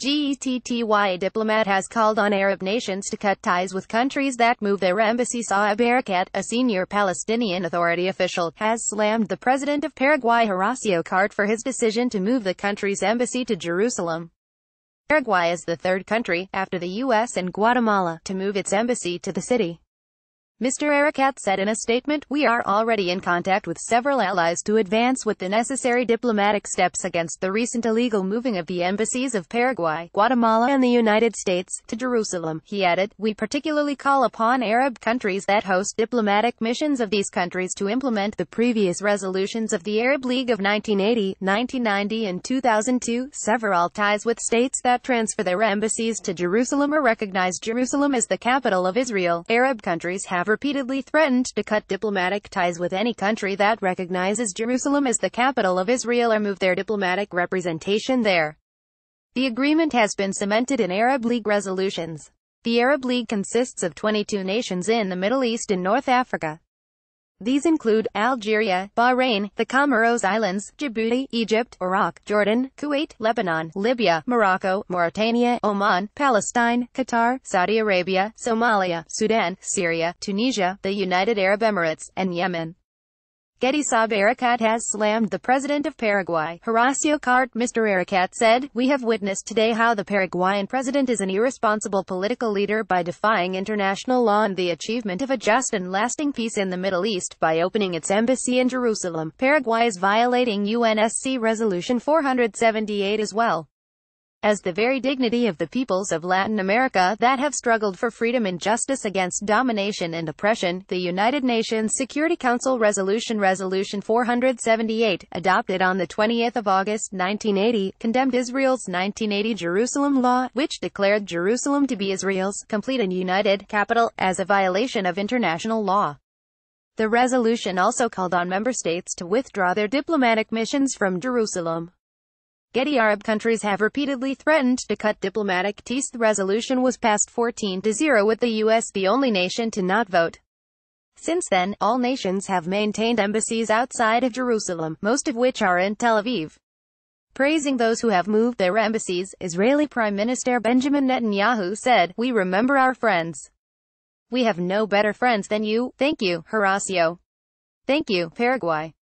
GETTY diplomat has called on Arab nations to cut ties with countries that move their embassy Saab Barakat, a senior Palestinian Authority official, has slammed the president of Paraguay Horacio Cart for his decision to move the country's embassy to Jerusalem. Paraguay is the third country, after the U.S. and Guatemala, to move its embassy to the city. Mr. Arakat said in a statement, We are already in contact with several allies to advance with the necessary diplomatic steps against the recent illegal moving of the embassies of Paraguay, Guatemala and the United States, to Jerusalem. He added, We particularly call upon Arab countries that host diplomatic missions of these countries to implement the previous resolutions of the Arab League of 1980, 1990 and 2002. Several ties with states that transfer their embassies to Jerusalem or recognize Jerusalem as the capital of Israel. Arab countries have repeatedly threatened to cut diplomatic ties with any country that recognizes Jerusalem as the capital of Israel or move their diplomatic representation there. The agreement has been cemented in Arab League resolutions. The Arab League consists of 22 nations in the Middle East and North Africa. These include Algeria, Bahrain, the Comoros Islands, Djibouti, Egypt, Iraq, Jordan, Kuwait, Lebanon, Libya, Morocco, Mauritania, Oman, Palestine, Qatar, Saudi Arabia, Somalia, Sudan, Syria, Tunisia, the United Arab Emirates, and Yemen. Getty Arakat has slammed the president of Paraguay, Horacio Cart. Mr. Arakat said, We have witnessed today how the Paraguayan president is an irresponsible political leader by defying international law and the achievement of a just and lasting peace in the Middle East by opening its embassy in Jerusalem. Paraguay is violating UNSC Resolution 478 as well as the very dignity of the peoples of Latin America that have struggled for freedom and justice against domination and oppression, the United Nations Security Council Resolution Resolution 478, adopted on 20 August 1980, condemned Israel's 1980 Jerusalem Law, which declared Jerusalem to be Israel's complete and united capital, as a violation of international law. The resolution also called on member states to withdraw their diplomatic missions from Jerusalem. Many Arab countries have repeatedly threatened to cut diplomatic ties. The resolution was passed 14 to 0 with the U.S. the only nation to not vote. Since then, all nations have maintained embassies outside of Jerusalem, most of which are in Tel Aviv. Praising those who have moved their embassies, Israeli Prime Minister Benjamin Netanyahu said, We remember our friends. We have no better friends than you. Thank you, Horacio. Thank you, Paraguay.